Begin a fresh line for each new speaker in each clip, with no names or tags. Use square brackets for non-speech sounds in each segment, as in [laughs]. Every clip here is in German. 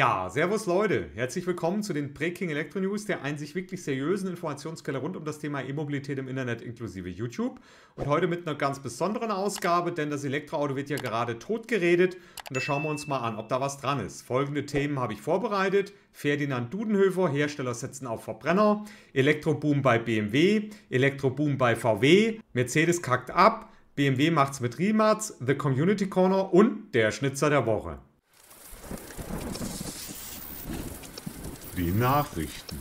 Ja, servus Leute. Herzlich willkommen zu den Breaking Electro News, der einzig wirklich seriösen Informationsquelle rund um das Thema E-Mobilität im Internet inklusive YouTube. Und heute mit einer ganz besonderen Ausgabe, denn das Elektroauto wird ja gerade totgeredet. Und da schauen wir uns mal an, ob da was dran ist. Folgende Themen habe ich vorbereitet. Ferdinand Dudenhöfer, Hersteller setzen auf Verbrenner. Elektroboom bei BMW. Elektroboom bei VW. Mercedes kackt ab. BMW macht's mit Rimatz. The Community Corner und der Schnitzer der Woche die Nachrichten.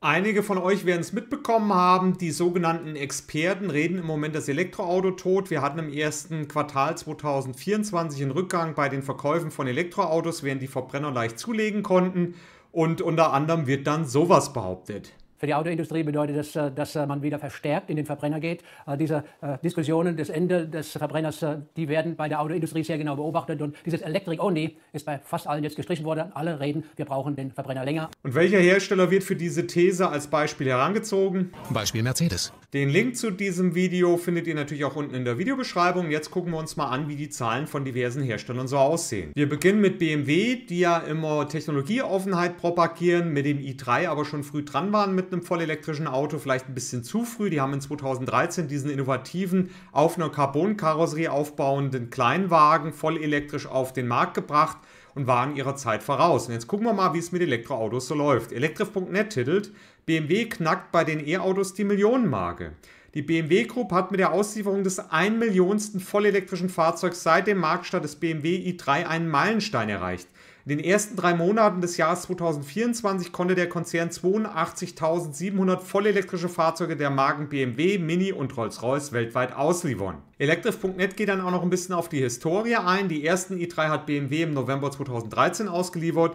Einige von euch werden es mitbekommen haben, die sogenannten Experten reden im Moment das Elektroauto tot. Wir hatten im ersten Quartal 2024 einen Rückgang bei den Verkäufen von Elektroautos, während die Verbrenner leicht zulegen konnten. Und unter anderem wird dann sowas behauptet. Für die Autoindustrie bedeutet das, äh, dass äh, man wieder verstärkt in den Verbrenner geht. Äh, diese Diskussionen des Ende des Verbrenners, die werden bei der Autoindustrie sehr genau beobachtet. Und dieses Electric Only ist bei fast allen jetzt gestrichen worden. Alle reden, wir brauchen den Verbrenner länger. Und welcher Hersteller wird für diese These als Beispiel herangezogen? Beispiel Mercedes. Den Link zu diesem Video findet ihr natürlich auch unten in der Videobeschreibung. Jetzt gucken wir uns mal an, wie die Zahlen von diversen Herstellern so aussehen. Wir beginnen mit BMW, die ja immer Technologieoffenheit propagieren, mit dem i3 aber schon früh dran waren mit einem vollelektrischen Auto vielleicht ein bisschen zu früh. Die haben in 2013 diesen innovativen, auf einer Carbon-Karosserie aufbauenden Kleinwagen vollelektrisch auf den Markt gebracht und waren ihrer Zeit voraus. Und jetzt gucken wir mal, wie es mit Elektroautos so läuft. Elektrif.net titelt, BMW knackt bei den E-Autos die Millionenmarke. Die BMW Group hat mit der Auslieferung des einmillionsten vollelektrischen Fahrzeugs seit dem Marktstart des BMW i3 einen Meilenstein erreicht. In den ersten drei Monaten des Jahres 2024 konnte der Konzern 82.700 vollelektrische Fahrzeuge der Marken BMW, Mini und Rolls-Royce weltweit ausliefern. Electric.net geht dann auch noch ein bisschen auf die Historie ein. Die ersten e i3 hat BMW im November 2013 ausgeliefert.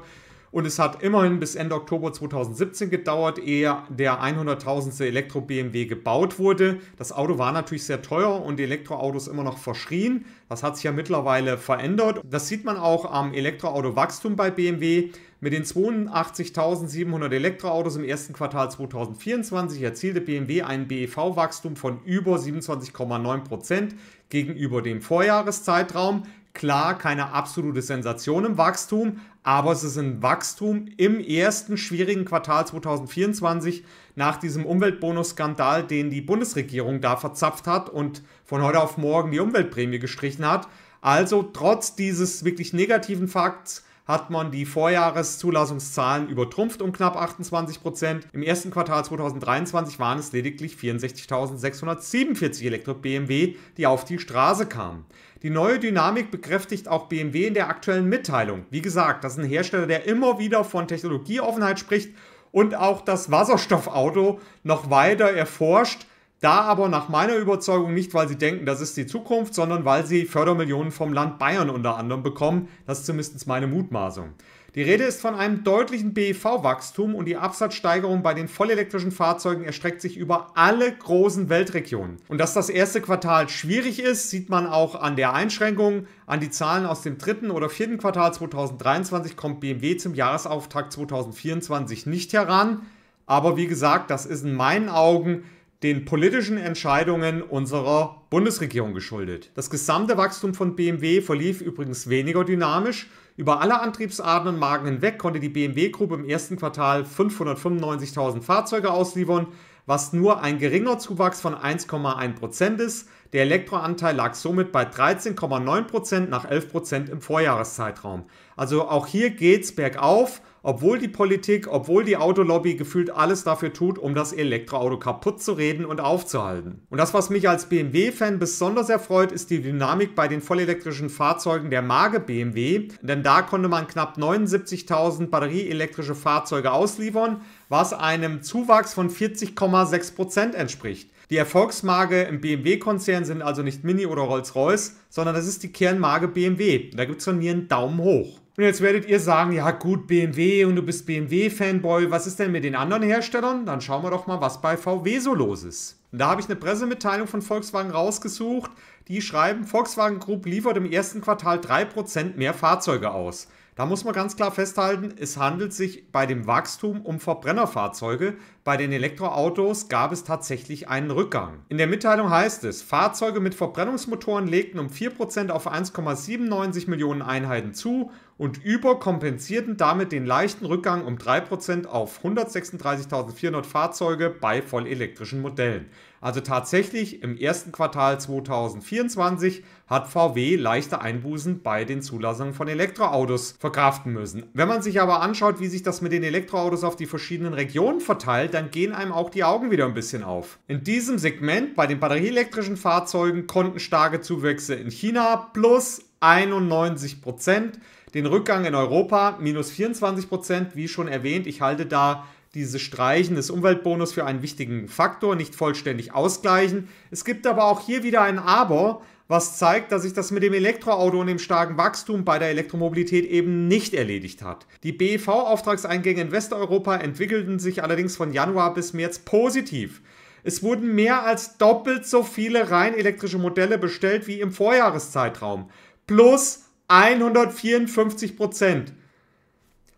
Und es hat immerhin bis Ende Oktober 2017 gedauert, ehe der 100.000. Elektro-BMW gebaut wurde. Das Auto war natürlich sehr teuer und die Elektroautos immer noch verschrien. Das hat sich ja mittlerweile verändert. Das sieht man auch am Elektroauto-Wachstum bei BMW. Mit den 82.700 Elektroautos im ersten Quartal 2024 erzielte BMW ein BEV-Wachstum von über 27,9 gegenüber dem Vorjahreszeitraum. Klar, keine absolute Sensation im Wachstum, aber es ist ein Wachstum im ersten schwierigen Quartal 2024 nach diesem Umweltbonusskandal, den die Bundesregierung da verzapft hat und von heute auf morgen die Umweltprämie gestrichen hat. Also trotz dieses wirklich negativen Fakts hat man die Vorjahreszulassungszahlen übertrumpft um knapp 28 Prozent. Im ersten Quartal 2023 waren es lediglich 64.647 Elektro-BMW, die auf die Straße kamen. Die neue Dynamik bekräftigt auch BMW in der aktuellen Mitteilung. Wie gesagt, das ist ein Hersteller, der immer wieder von Technologieoffenheit spricht und auch das Wasserstoffauto noch weiter erforscht da aber nach meiner Überzeugung nicht, weil sie denken, das ist die Zukunft, sondern weil sie Fördermillionen vom Land Bayern unter anderem bekommen. Das ist zumindest meine Mutmaßung. Die Rede ist von einem deutlichen BEV-Wachstum und die Absatzsteigerung bei den vollelektrischen Fahrzeugen erstreckt sich über alle großen Weltregionen. Und dass das erste Quartal schwierig ist, sieht man auch an der Einschränkung. An die Zahlen aus dem dritten oder vierten Quartal 2023 kommt BMW zum Jahresauftakt 2024 nicht heran. Aber wie gesagt, das ist in meinen Augen den politischen Entscheidungen unserer Bundesregierung geschuldet. Das gesamte Wachstum von BMW verlief übrigens weniger dynamisch. Über alle Antriebsarten und Marken hinweg konnte die BMW-Gruppe im ersten Quartal 595.000 Fahrzeuge ausliefern, was nur ein geringer Zuwachs von 1,1% ist. Der Elektroanteil lag somit bei 13,9% nach 11% im Vorjahreszeitraum. Also auch hier geht es bergauf obwohl die Politik, obwohl die Autolobby gefühlt alles dafür tut, um das Elektroauto kaputt zu reden und aufzuhalten. Und das, was mich als BMW-Fan besonders erfreut, ist die Dynamik bei den vollelektrischen Fahrzeugen der Marke BMW, denn da konnte man knapp 79.000 batterieelektrische Fahrzeuge ausliefern, was einem Zuwachs von 40,6% entspricht. Die Erfolgsmarke im BMW-Konzern sind also nicht Mini oder Rolls-Royce, sondern das ist die Kernmarke BMW. Da gibt es von mir einen Daumen hoch. Und jetzt werdet ihr sagen, ja gut, BMW und du bist BMW-Fanboy, was ist denn mit den anderen Herstellern? Dann schauen wir doch mal, was bei VW so los ist. Und da habe ich eine Pressemitteilung von Volkswagen rausgesucht. Die schreiben, Volkswagen Group liefert im ersten Quartal 3% mehr Fahrzeuge aus. Da muss man ganz klar festhalten, es handelt sich bei dem Wachstum um Verbrennerfahrzeuge. Bei den Elektroautos gab es tatsächlich einen Rückgang. In der Mitteilung heißt es, Fahrzeuge mit Verbrennungsmotoren legten um 4% auf 1,97 Millionen Einheiten zu und überkompensierten damit den leichten Rückgang um 3% auf 136.400 Fahrzeuge bei vollelektrischen Modellen. Also tatsächlich im ersten Quartal 2024 hat VW leichte Einbußen bei den Zulassungen von Elektroautos verkraften müssen. Wenn man sich aber anschaut, wie sich das mit den Elektroautos auf die verschiedenen Regionen verteilt, dann gehen einem auch die Augen wieder ein bisschen auf. In diesem Segment bei den batterieelektrischen Fahrzeugen konnten starke Zuwächse in China plus 91 Prozent den Rückgang in Europa minus 24 Prozent, wie schon erwähnt. Ich halte da dieses Streichen des Umweltbonus für einen wichtigen Faktor, nicht vollständig ausgleichen. Es gibt aber auch hier wieder ein Aber, was zeigt, dass sich das mit dem Elektroauto und dem starken Wachstum bei der Elektromobilität eben nicht erledigt hat. Die BEV-Auftragseingänge in Westeuropa entwickelten sich allerdings von Januar bis März positiv. Es wurden mehr als doppelt so viele rein elektrische Modelle bestellt wie im Vorjahreszeitraum. Plus 154 Prozent,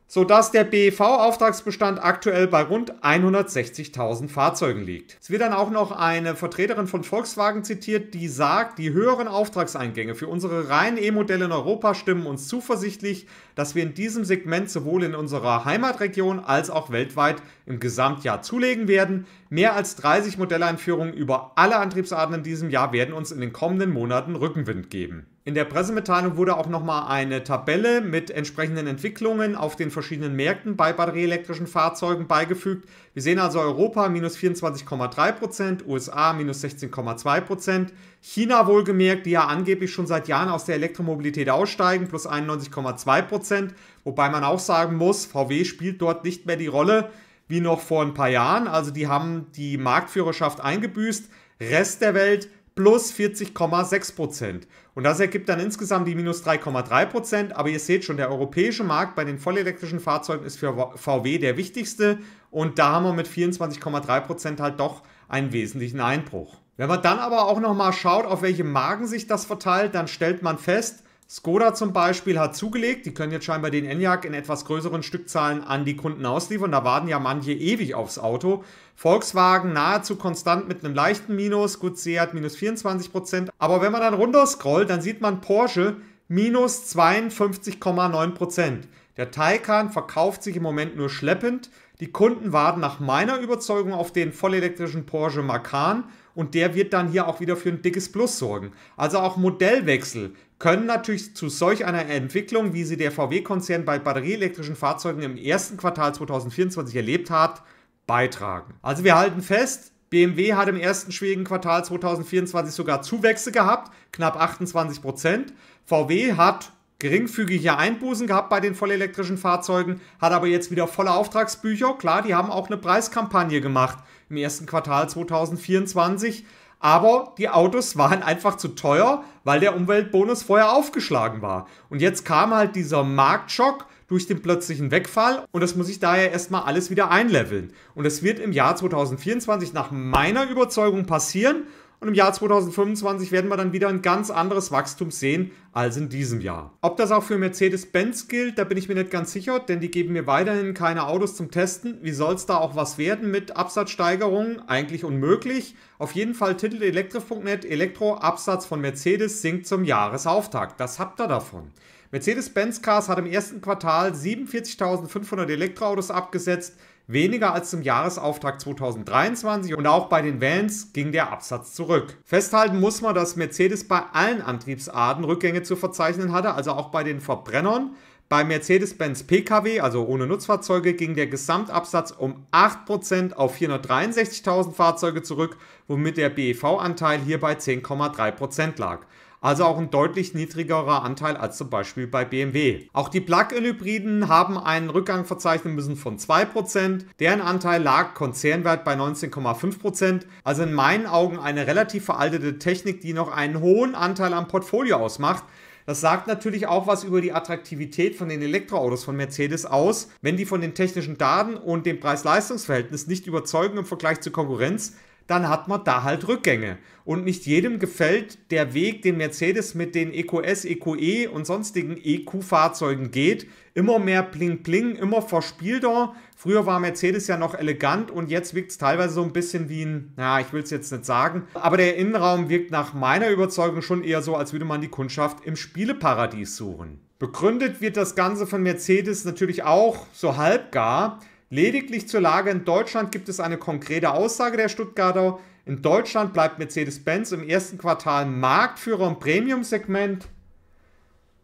sodass der BEV-Auftragsbestand aktuell bei rund 160.000 Fahrzeugen liegt. Es wird dann auch noch eine Vertreterin von Volkswagen zitiert, die sagt, die höheren Auftragseingänge für unsere reinen E-Modelle in Europa stimmen uns zuversichtlich, dass wir in diesem Segment sowohl in unserer Heimatregion als auch weltweit im Gesamtjahr zulegen werden. Mehr als 30 Modelleinführungen über alle Antriebsarten in diesem Jahr werden uns in den kommenden Monaten Rückenwind geben. In der Pressemitteilung wurde auch nochmal eine Tabelle mit entsprechenden Entwicklungen auf den verschiedenen Märkten bei batterieelektrischen Fahrzeugen beigefügt. Wir sehen also Europa minus 24,3%, USA minus 16,2%, China wohlgemerkt, die ja angeblich schon seit Jahren aus der Elektromobilität aussteigen, plus 91,2%, wobei man auch sagen muss, VW spielt dort nicht mehr die Rolle wie noch vor ein paar Jahren. Also die haben die Marktführerschaft eingebüßt. Rest der Welt plus 40,6 Prozent. Und das ergibt dann insgesamt die minus 3,3 Prozent. Aber ihr seht schon, der europäische Markt bei den vollelektrischen Fahrzeugen ist für VW der wichtigste. Und da haben wir mit 24,3 Prozent halt doch einen wesentlichen Einbruch. Wenn man dann aber auch nochmal schaut, auf welche Magen sich das verteilt, dann stellt man fest, Skoda zum Beispiel hat zugelegt, die können jetzt scheinbar den Enyaq in etwas größeren Stückzahlen an die Kunden ausliefern. Da warten ja manche ewig aufs Auto. Volkswagen nahezu konstant mit einem leichten Minus, gut, Seat hat minus 24 Prozent. Aber wenn man dann runter scrollt, dann sieht man Porsche minus 52,9 Prozent. Der Taycan verkauft sich im Moment nur schleppend. Die Kunden warten nach meiner Überzeugung auf den vollelektrischen Porsche Macan und der wird dann hier auch wieder für ein dickes Plus sorgen. Also auch Modellwechsel können natürlich zu solch einer Entwicklung, wie sie der VW-Konzern bei batterieelektrischen Fahrzeugen im ersten Quartal 2024 erlebt hat, beitragen. Also wir halten fest, BMW hat im ersten schwierigen Quartal 2024 sogar Zuwächse gehabt, knapp 28 Prozent. VW hat geringfügige Einbußen gehabt bei den vollelektrischen Fahrzeugen, hat aber jetzt wieder volle Auftragsbücher. Klar, die haben auch eine Preiskampagne gemacht im ersten Quartal 2024. Aber die Autos [laughs] waren einfach zu teuer, weil der Umweltbonus vorher aufgeschlagen war. Und jetzt kam halt dieser Marktschock durch den plötzlichen Wegfall und das muss ich daher erstmal alles wieder einleveln. Und das wird im Jahr 2024 nach meiner Überzeugung passieren und im Jahr 2025 werden wir dann wieder ein ganz anderes Wachstum sehen als in diesem Jahr. Ob das auch für Mercedes-Benz gilt, da bin ich mir nicht ganz sicher, denn die geben mir weiterhin keine Autos zum Testen. Wie soll es da auch was werden mit Absatzsteigerungen? Eigentlich unmöglich. Auf jeden Fall titelt elektrif.net Elektroabsatz von Mercedes sinkt zum Jahresauftakt. Das habt ihr davon. Mercedes-Benz Cars hat im ersten Quartal 47.500 Elektroautos abgesetzt weniger als zum Jahresauftrag 2023 und auch bei den Vans ging der Absatz zurück. Festhalten muss man, dass Mercedes bei allen Antriebsarten Rückgänge zu verzeichnen hatte, also auch bei den Verbrennern. Bei Mercedes-Benz Pkw, also ohne Nutzfahrzeuge, ging der Gesamtabsatz um 8% auf 463.000 Fahrzeuge zurück, womit der BEV-Anteil hier bei 10,3% lag also auch ein deutlich niedrigerer Anteil als zum Beispiel bei BMW. Auch die Plug-in-Hybriden haben einen Rückgang verzeichnen müssen von 2%, deren Anteil lag Konzernwert bei 19,5%, also in meinen Augen eine relativ veraltete Technik, die noch einen hohen Anteil am Portfolio ausmacht. Das sagt natürlich auch was über die Attraktivität von den Elektroautos von Mercedes aus. Wenn die von den technischen Daten und dem Preis-Leistungs-Verhältnis nicht überzeugen im Vergleich zur Konkurrenz, dann hat man da halt Rückgänge. Und nicht jedem gefällt der Weg, den Mercedes mit den EQS, EQE und sonstigen EQ-Fahrzeugen geht. Immer mehr Pling-Pling, immer verspielter. Früher war Mercedes ja noch elegant und jetzt wirkt es teilweise so ein bisschen wie ein, ja, ich will es jetzt nicht sagen, aber der Innenraum wirkt nach meiner Überzeugung schon eher so, als würde man die Kundschaft im Spieleparadies suchen. Begründet wird das Ganze von Mercedes natürlich auch so halbgar. Lediglich zur Lage in Deutschland gibt es eine konkrete Aussage der Stuttgarter. In Deutschland bleibt Mercedes-Benz im ersten Quartal Marktführer im Premium-Segment.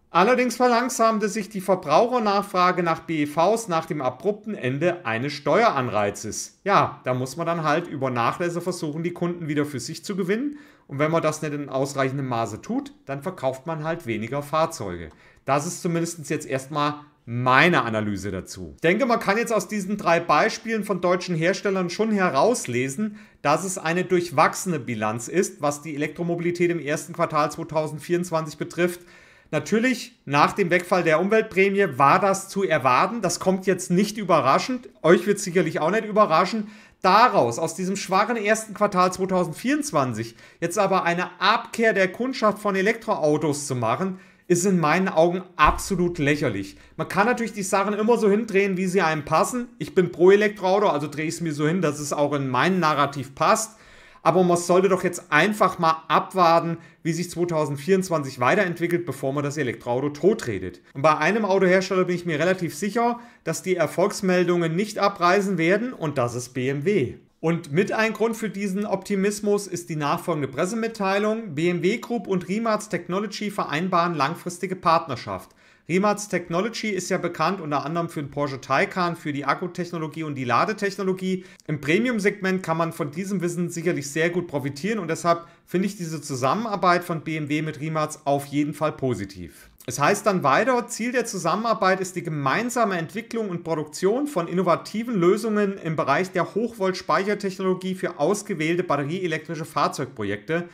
Allerdings verlangsamte sich die Verbrauchernachfrage nach BEVs nach dem abrupten Ende eines Steueranreizes. Ja, da muss man dann halt über Nachlässe versuchen, die Kunden wieder für sich zu gewinnen. Und wenn man das nicht in ausreichendem Maße tut, dann verkauft man halt weniger Fahrzeuge. Das ist zumindest jetzt erstmal meine Analyse dazu. Ich denke, man kann jetzt aus diesen drei Beispielen von deutschen Herstellern schon herauslesen, dass es eine durchwachsene Bilanz ist, was die Elektromobilität im ersten Quartal 2024 betrifft. Natürlich, nach dem Wegfall der Umweltprämie war das zu erwarten. Das kommt jetzt nicht überraschend. Euch wird es sicherlich auch nicht überraschen. Daraus, aus diesem schwachen ersten Quartal 2024, jetzt aber eine Abkehr der Kundschaft von Elektroautos zu machen, ist in meinen Augen absolut lächerlich. Man kann natürlich die Sachen immer so hindrehen, wie sie einem passen. Ich bin pro Elektroauto, also drehe ich es mir so hin, dass es auch in mein Narrativ passt. Aber man sollte doch jetzt einfach mal abwarten, wie sich 2024 weiterentwickelt, bevor man das Elektroauto totredet. Und bei einem Autohersteller bin ich mir relativ sicher, dass die Erfolgsmeldungen nicht abreißen werden und das ist BMW. Und mit ein Grund für diesen Optimismus ist die nachfolgende Pressemitteilung. BMW Group und Rimac Technology vereinbaren langfristige Partnerschaft. Rimac Technology ist ja bekannt unter anderem für den Porsche Taycan, für die Akkutechnologie und die Ladetechnologie. Im Premium-Segment kann man von diesem Wissen sicherlich sehr gut profitieren und deshalb finde ich diese Zusammenarbeit von BMW mit Rimac auf jeden Fall positiv. Es heißt dann weiter, Ziel der Zusammenarbeit ist die gemeinsame Entwicklung und Produktion von innovativen Lösungen im Bereich der Hochvolt-Speichertechnologie für ausgewählte batterieelektrische Fahrzeugprojekte.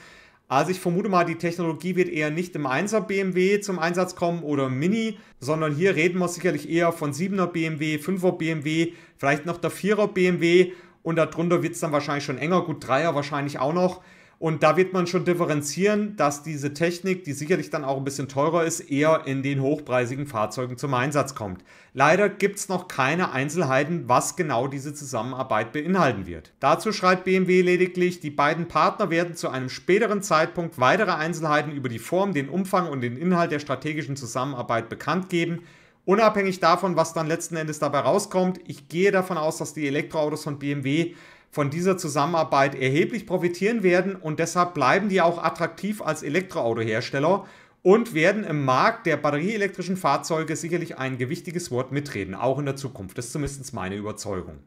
Also ich vermute mal, die Technologie wird eher nicht im 1er BMW zum Einsatz kommen oder Mini, sondern hier reden wir sicherlich eher von 7er BMW, 5er BMW, vielleicht noch der 4er BMW und darunter wird es dann wahrscheinlich schon enger, gut 3er wahrscheinlich auch noch. Und da wird man schon differenzieren, dass diese Technik, die sicherlich dann auch ein bisschen teurer ist, eher in den hochpreisigen Fahrzeugen zum Einsatz kommt. Leider gibt es noch keine Einzelheiten, was genau diese Zusammenarbeit beinhalten wird. Dazu schreibt BMW lediglich, die beiden Partner werden zu einem späteren Zeitpunkt weitere Einzelheiten über die Form, den Umfang und den Inhalt der strategischen Zusammenarbeit bekannt geben. Unabhängig davon, was dann letzten Endes dabei rauskommt, ich gehe davon aus, dass die Elektroautos von BMW von dieser Zusammenarbeit erheblich profitieren werden und deshalb bleiben die auch attraktiv als Elektroautohersteller und werden im Markt der batterieelektrischen Fahrzeuge sicherlich ein gewichtiges Wort mitreden, auch in der Zukunft. Das ist zumindest meine Überzeugung.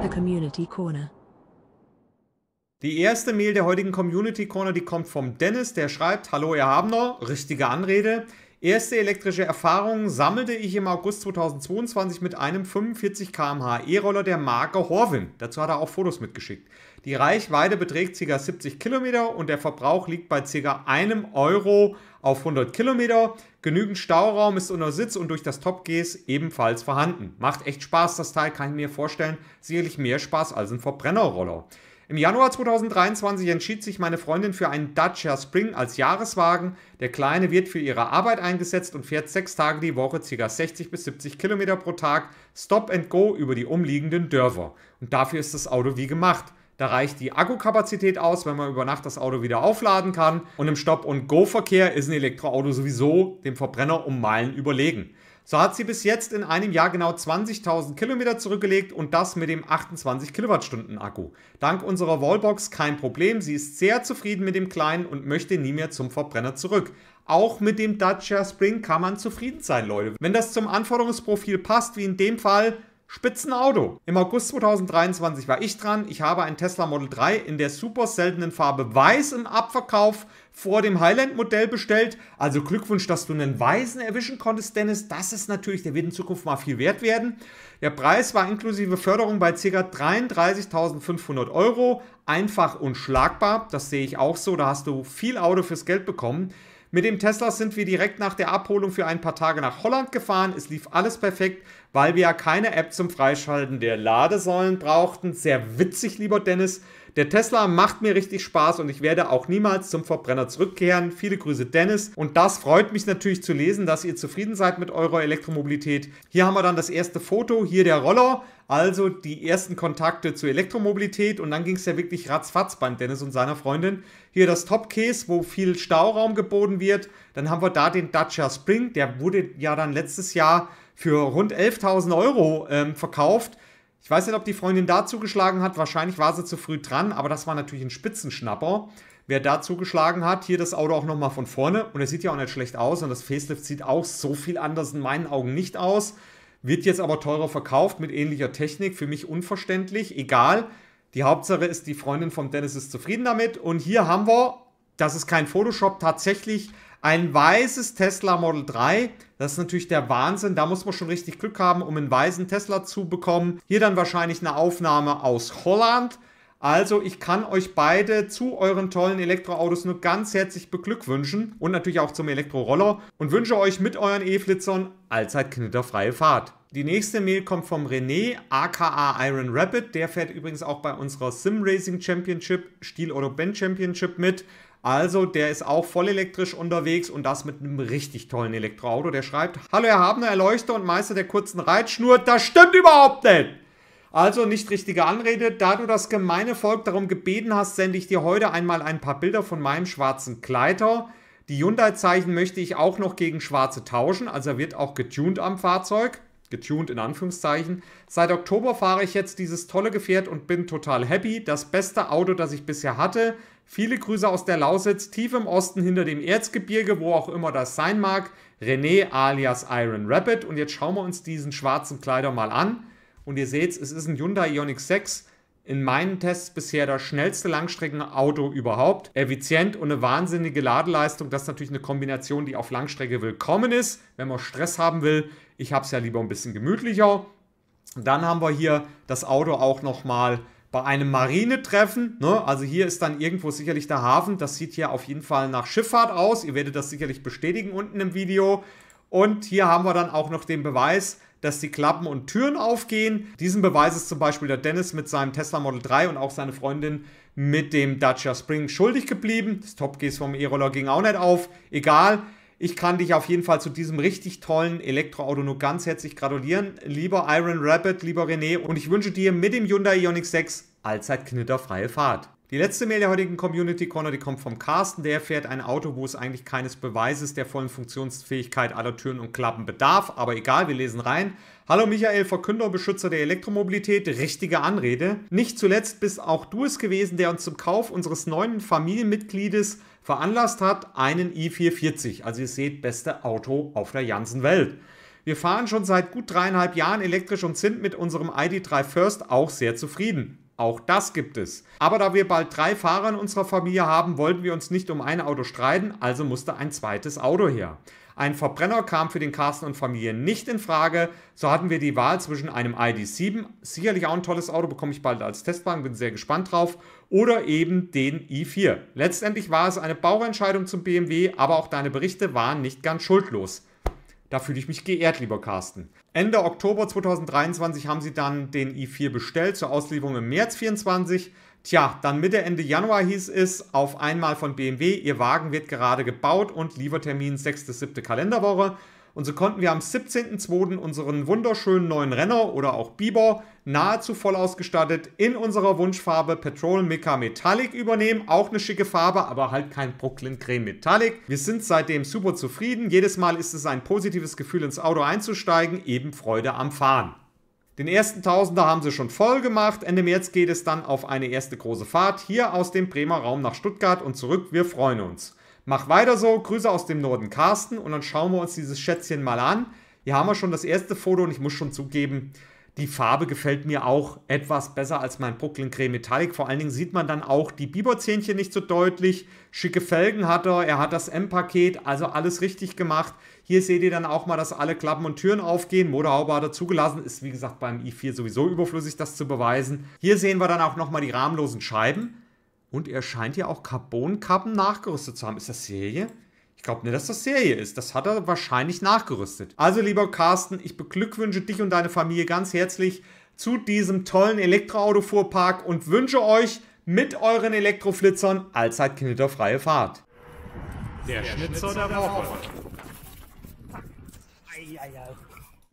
The Community Corner. Die erste Mail der heutigen Community Corner, die kommt vom Dennis, der schreibt: Hallo, ihr Habner, richtige Anrede. Erste elektrische Erfahrungen sammelte ich im August 2022 mit einem 45 km/h E-Roller der Marke Horvin. Dazu hat er auch Fotos mitgeschickt. Die Reichweite beträgt ca. 70 km und der Verbrauch liegt bei ca. einem Euro auf 100 km. Genügend Stauraum ist unter Sitz und durch das Topgas ebenfalls vorhanden. Macht echt Spaß, das Teil kann ich mir vorstellen. Sicherlich mehr Spaß als ein Verbrennerroller. Im Januar 2023 entschied sich meine Freundin für einen Dacia Spring als Jahreswagen. Der Kleine wird für ihre Arbeit eingesetzt und fährt sechs Tage die Woche ca. 60 bis 70 Kilometer pro Tag Stop and Go über die umliegenden Dörfer. Und dafür ist das Auto wie gemacht. Da reicht die Akkukapazität aus, wenn man über Nacht das Auto wieder aufladen kann. Und im Stop- and Go-Verkehr ist ein Elektroauto sowieso dem Verbrenner um Meilen überlegen. So hat sie bis jetzt in einem Jahr genau 20.000 Kilometer zurückgelegt und das mit dem 28 Kilowattstunden Akku. Dank unserer Wallbox kein Problem, sie ist sehr zufrieden mit dem kleinen und möchte nie mehr zum Verbrenner zurück. Auch mit dem Dacia Spring kann man zufrieden sein, Leute. Wenn das zum Anforderungsprofil passt, wie in dem Fall, Spitzenauto. Im August 2023 war ich dran. Ich habe ein Tesla Model 3 in der super seltenen Farbe Weiß im Abverkauf vor dem Highland-Modell bestellt. Also Glückwunsch, dass du einen Weißen erwischen konntest, Dennis. Das ist natürlich, der wird in Zukunft mal viel wert werden. Der Preis war inklusive Förderung bei ca. 33.500 Euro. Einfach unschlagbar. Das sehe ich auch so. Da hast du viel Auto fürs Geld bekommen. Mit dem Tesla sind wir direkt nach der Abholung für ein paar Tage nach Holland gefahren. Es lief alles perfekt, weil wir ja keine App zum Freischalten der Ladesäulen brauchten. Sehr witzig, lieber Dennis. Der Tesla macht mir richtig Spaß und ich werde auch niemals zum Verbrenner zurückkehren. Viele Grüße, Dennis. Und das freut mich natürlich zu lesen, dass ihr zufrieden seid mit eurer Elektromobilität. Hier haben wir dann das erste Foto, hier der Roller. Also die ersten Kontakte zur Elektromobilität und dann ging es ja wirklich ratzfatz beim Dennis und seiner Freundin. Hier das Top Case, wo viel Stauraum geboten wird. Dann haben wir da den Dacia Spring, der wurde ja dann letztes Jahr für rund 11.000 Euro ähm, verkauft. Ich weiß nicht, ob die Freundin da zugeschlagen hat. Wahrscheinlich war sie zu früh dran, aber das war natürlich ein Spitzenschnapper. Wer da zugeschlagen hat, hier das Auto auch nochmal von vorne. Und er sieht ja auch nicht schlecht aus. Und das Facelift sieht auch so viel anders in meinen Augen nicht aus wird jetzt aber teurer verkauft mit ähnlicher Technik, für mich unverständlich, egal. Die Hauptsache ist, die Freundin von Dennis ist zufrieden damit. Und hier haben wir, das ist kein Photoshop, tatsächlich ein weißes Tesla Model 3. Das ist natürlich der Wahnsinn. Da muss man schon richtig Glück haben, um einen weißen Tesla zu bekommen. Hier dann wahrscheinlich eine Aufnahme aus Holland. Also ich kann euch beide zu euren tollen Elektroautos nur ganz herzlich beglückwünschen und natürlich auch zum Elektroroller und wünsche euch mit euren E-Flitzern allzeit knitterfreie Fahrt. Die nächste Mail kommt vom René, aka Iron Rapid. Der fährt übrigens auch bei unserer Sim Racing Championship, Stil oder Band Championship mit. Also, der ist auch voll elektrisch unterwegs und das mit einem richtig tollen Elektroauto. Der schreibt: Hallo, erhabener Erleuchter und Meister der kurzen Reitschnur. Das stimmt überhaupt nicht! Also nicht richtige Anrede, da du das gemeine Volk darum gebeten hast, sende ich dir heute einmal ein paar Bilder von meinem schwarzen Kleider. Die Hyundai-Zeichen möchte ich auch noch gegen schwarze tauschen, also er wird auch getuned am Fahrzeug. Getuned in Anführungszeichen. Seit Oktober fahre ich jetzt dieses tolle Gefährt und bin total happy. Das beste Auto, das ich bisher hatte. Viele Grüße aus der Lausitz, tief im Osten hinter dem Erzgebirge, wo auch immer das sein mag. René alias Iron Rabbit. Und jetzt schauen wir uns diesen schwarzen Kleider mal an. Und ihr seht, es ist ein Hyundai Ioniq 6. In meinen Tests bisher das schnellste Langstreckenauto überhaupt. Effizient und eine wahnsinnige Ladeleistung. Das ist natürlich eine Kombination, die auf Langstrecke willkommen ist, wenn man Stress haben will. Ich habe es ja lieber ein bisschen gemütlicher. dann haben wir hier das Auto auch nochmal bei einem Marinetreffen. Ne? Also hier ist dann irgendwo sicherlich der Hafen. Das sieht hier auf jeden Fall nach Schifffahrt aus. Ihr werdet das sicherlich bestätigen unten im Video. Und hier haben wir dann auch noch den Beweis, dass die Klappen und Türen aufgehen. Diesen Beweis ist zum Beispiel der Dennis mit seinem Tesla Model 3 und auch seine Freundin mit dem Dacia Spring schuldig geblieben. Das Top Gs vom E-Roller ging auch nicht auf. Egal. Ich kann dich auf jeden Fall zu diesem richtig tollen Elektroauto nur ganz herzlich gratulieren. Lieber Iron Rabbit, lieber René. Und ich wünsche dir mit dem Hyundai Ioniq 6 allzeit knitterfreie Fahrt. Die letzte Mail der heutigen Community Corner, die kommt vom Carsten. Der fährt ein Auto, wo es eigentlich keines Beweises der vollen Funktionsfähigkeit aller Türen und Klappen bedarf. Aber egal, wir lesen rein. Hallo Michael, Verkünder, Beschützer der Elektromobilität, richtige Anrede. Nicht zuletzt bist auch du es gewesen, der uns zum Kauf unseres neuen Familienmitgliedes veranlasst hat, einen i440. Also ihr seht, beste Auto auf der ganzen Welt. Wir fahren schon seit gut dreieinhalb Jahren elektrisch und sind mit unserem ID3 First auch sehr zufrieden. Auch das gibt es. Aber da wir bald drei Fahrer in unserer Familie haben, wollten wir uns nicht um ein Auto streiten, also musste ein zweites Auto her. Ein Verbrenner kam für den Carsten und Familie nicht in Frage, so hatten wir die Wahl zwischen einem ID7, sicherlich auch ein tolles Auto, bekomme ich bald als Testwagen, bin sehr gespannt drauf, oder eben den i4. Letztendlich war es eine Bauentscheidung zum BMW, aber auch deine Berichte waren nicht ganz schuldlos. Da fühle ich mich geehrt, lieber Carsten. Ende Oktober 2023 haben sie dann den i4 bestellt zur Auslieferung im März 2024. Tja, dann Mitte, Ende Januar hieß es auf einmal von BMW, ihr Wagen wird gerade gebaut und Liefertermin 6. 7. Kalenderwoche. Und so konnten wir am 17.02. unseren wunderschönen neuen Renner oder auch Bieber nahezu voll ausgestattet in unserer Wunschfarbe Petrol Mica Metallic übernehmen. Auch eine schicke Farbe, aber halt kein Brooklyn Creme Metallic. Wir sind seitdem super zufrieden. Jedes Mal ist es ein positives Gefühl, ins Auto einzusteigen. Eben Freude am Fahren. Den ersten Tausender haben sie schon voll gemacht. Ende März geht es dann auf eine erste große Fahrt hier aus dem Bremer Raum nach Stuttgart und zurück. Wir freuen uns. Mach weiter so, Grüße aus dem Norden, Carsten. Und dann schauen wir uns dieses Schätzchen mal an. Hier haben wir schon das erste Foto und ich muss schon zugeben, die Farbe gefällt mir auch etwas besser als mein Brooklyn Creme Metallic. Vor allen Dingen sieht man dann auch die Biberzähnchen nicht so deutlich. Schicke Felgen hat er, er hat das M-Paket, also alles richtig gemacht. Hier seht ihr dann auch mal, dass alle Klappen und Türen aufgehen. Motorhaube hat er zugelassen. Ist wie gesagt beim i4 sowieso überflüssig, das zu beweisen. Hier sehen wir dann auch nochmal die rahmenlosen Scheiben. Und er scheint ja auch Carbonkappen nachgerüstet zu haben. Ist das Serie? Ich glaube nicht, dass das Serie ist. Das hat er wahrscheinlich nachgerüstet. Also, lieber Carsten, ich beglückwünsche dich und deine Familie ganz herzlich zu diesem tollen Elektroauto-Fuhrpark und wünsche euch mit euren Elektroflitzern allzeit knitterfreie Fahrt. Der, Schnitzer der Woche.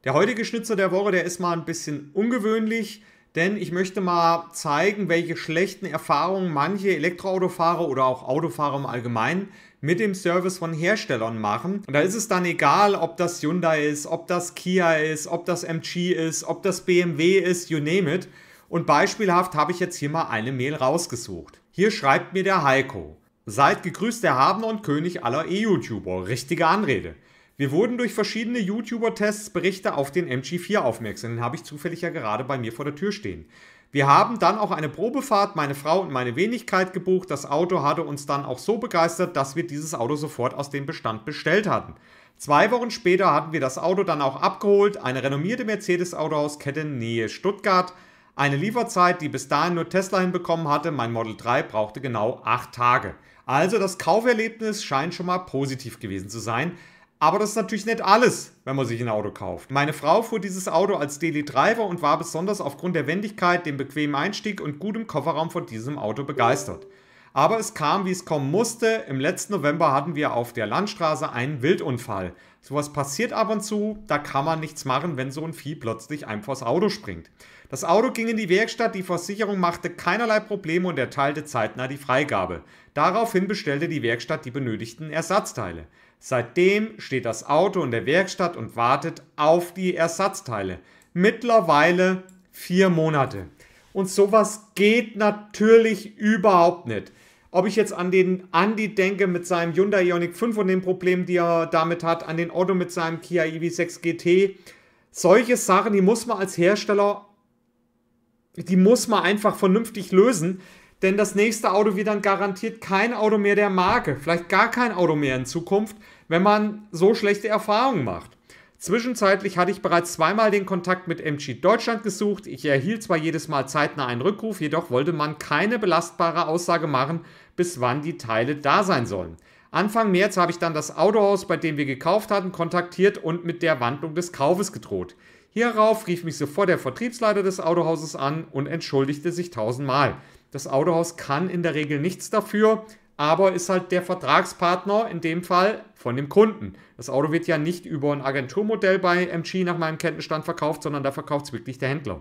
Der heutige Schnitzer der Woche, der ist mal ein bisschen ungewöhnlich denn ich möchte mal zeigen, welche schlechten Erfahrungen manche Elektroautofahrer oder auch Autofahrer im Allgemeinen mit dem Service von Herstellern machen. Und da ist es dann egal, ob das Hyundai ist, ob das Kia ist, ob das MG ist, ob das BMW ist, you name it. Und beispielhaft habe ich jetzt hier mal eine Mail rausgesucht. Hier schreibt mir der Heiko. Seid gegrüßt, der Habener und König aller E-YouTuber. Richtige Anrede. Wir wurden durch verschiedene YouTuber-Tests Berichte auf den MG4 aufmerksam. Den habe ich zufällig ja gerade bei mir vor der Tür stehen. Wir haben dann auch eine Probefahrt, meine Frau und meine Wenigkeit gebucht. Das Auto hatte uns dann auch so begeistert, dass wir dieses Auto sofort aus dem Bestand bestellt hatten. Zwei Wochen später hatten wir das Auto dann auch abgeholt, eine renommierte Mercedes-Autohauskette Nähe Stuttgart. Eine Lieferzeit, die bis dahin nur Tesla hinbekommen hatte, mein Model 3 brauchte genau acht Tage. Also das Kauferlebnis scheint schon mal positiv gewesen zu sein. Aber das ist natürlich nicht alles, wenn man sich ein Auto kauft. Meine Frau fuhr dieses Auto als Daily Driver und war besonders aufgrund der Wendigkeit, dem bequemen Einstieg und gutem Kofferraum von diesem Auto begeistert. Aber es kam, wie es kommen musste. Im letzten November hatten wir auf der Landstraße einen Wildunfall. Sowas passiert ab und zu, da kann man nichts machen, wenn so ein Vieh plötzlich einem vors Auto springt. Das Auto ging in die Werkstatt, die Versicherung machte keinerlei Probleme und erteilte zeitnah die Freigabe. Daraufhin bestellte die Werkstatt die benötigten Ersatzteile. Seitdem steht das Auto in der Werkstatt und wartet auf die Ersatzteile. Mittlerweile vier Monate. Und sowas geht natürlich überhaupt nicht. Ob ich jetzt an den Andi denke mit seinem Hyundai Ioniq 5 und den Problemen, die er damit hat, an den Auto mit seinem Kia EV6 GT, solche Sachen, die muss man als Hersteller, die muss man einfach vernünftig lösen, denn das nächste Auto wird dann garantiert kein Auto mehr der Marke, vielleicht gar kein Auto mehr in Zukunft, wenn man so schlechte Erfahrungen macht. Zwischenzeitlich hatte ich bereits zweimal den Kontakt mit MG Deutschland gesucht. Ich erhielt zwar jedes Mal zeitnah einen Rückruf, jedoch wollte man keine belastbare Aussage machen, bis wann die Teile da sein sollen. Anfang März habe ich dann das Autohaus, bei dem wir gekauft hatten, kontaktiert und mit der Wandlung des Kaufes gedroht. Hierauf rief mich sofort der Vertriebsleiter des Autohauses an und entschuldigte sich tausendmal. Das Autohaus kann in der Regel nichts dafür, aber ist halt der Vertragspartner in dem Fall von dem Kunden. Das Auto wird ja nicht über ein Agenturmodell bei MG nach meinem Kenntnisstand verkauft, sondern da verkauft es wirklich der Händler.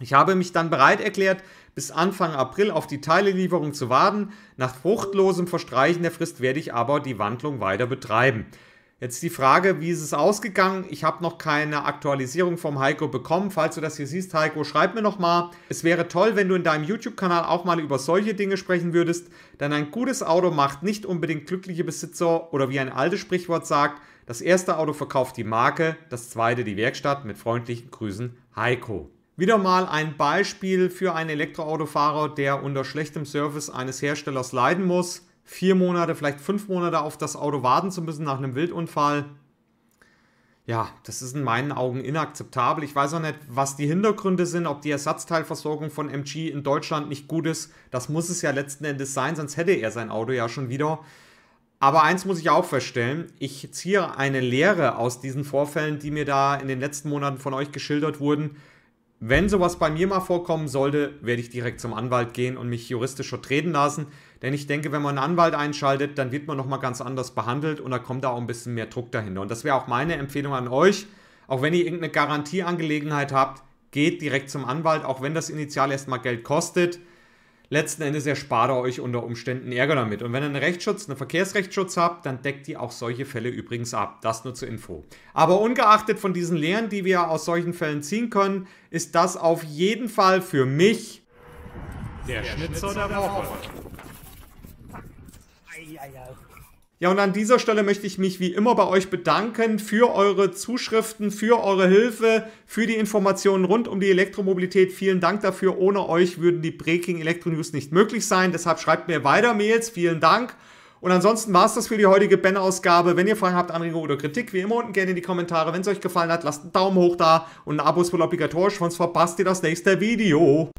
Ich habe mich dann bereit erklärt, bis Anfang April auf die Teilelieferung zu warten. Nach fruchtlosem Verstreichen der Frist werde ich aber die Wandlung weiter betreiben. Jetzt die Frage, wie ist es ausgegangen? Ich habe noch keine Aktualisierung vom Heiko bekommen. Falls du das hier siehst, Heiko, schreib mir noch mal. Es wäre toll, wenn du in deinem YouTube-Kanal auch mal über solche Dinge sprechen würdest, denn ein gutes Auto macht nicht unbedingt glückliche Besitzer oder wie ein altes Sprichwort sagt, das erste Auto verkauft die Marke, das zweite die Werkstatt. Mit freundlichen Grüßen, Heiko. Wieder mal ein Beispiel für einen Elektroautofahrer, der unter schlechtem Service eines Herstellers leiden muss vier Monate, vielleicht fünf Monate auf das Auto warten zu müssen nach einem Wildunfall, ja, das ist in meinen Augen inakzeptabel. Ich weiß auch nicht, was die Hintergründe sind, ob die Ersatzteilversorgung von MG in Deutschland nicht gut ist. Das muss es ja letzten Endes sein, sonst hätte er sein Auto ja schon wieder. Aber eins muss ich auch feststellen, ich ziehe eine Lehre aus diesen Vorfällen, die mir da in den letzten Monaten von euch geschildert wurden. Wenn sowas bei mir mal vorkommen sollte, werde ich direkt zum Anwalt gehen und mich juristisch vertreten lassen. Denn ich denke, wenn man einen Anwalt einschaltet, dann wird man nochmal ganz anders behandelt und da kommt da auch ein bisschen mehr Druck dahinter. Und das wäre auch meine Empfehlung an euch. Auch wenn ihr irgendeine Garantieangelegenheit habt, geht direkt zum Anwalt, auch wenn das initial erstmal Geld kostet. Letzten Endes erspart ihr euch unter Umständen Ärger damit. Und wenn ihr einen Rechtsschutz, einen Verkehrsrechtsschutz habt, dann deckt ihr auch solche Fälle übrigens ab. Das nur zur Info. Aber ungeachtet von diesen Lehren, die wir aus solchen Fällen ziehen können, ist das auf jeden Fall für mich der, der Schnitzer der Woche ja, und an dieser Stelle möchte ich mich wie immer bei euch bedanken für eure Zuschriften, für eure Hilfe, für die Informationen rund um die Elektromobilität. Vielen Dank dafür. Ohne euch würden die Breaking Elektro News nicht möglich sein. Deshalb schreibt mir weiter Mails. Vielen Dank. Und ansonsten war es das für die heutige Ben-Ausgabe. Wenn ihr Fragen habt, Anregungen oder Kritik, wie immer unten gerne in die Kommentare. Wenn es euch gefallen hat, lasst einen Daumen hoch da und ein Abo ist wohl obligatorisch, sonst verpasst ihr das nächste Video.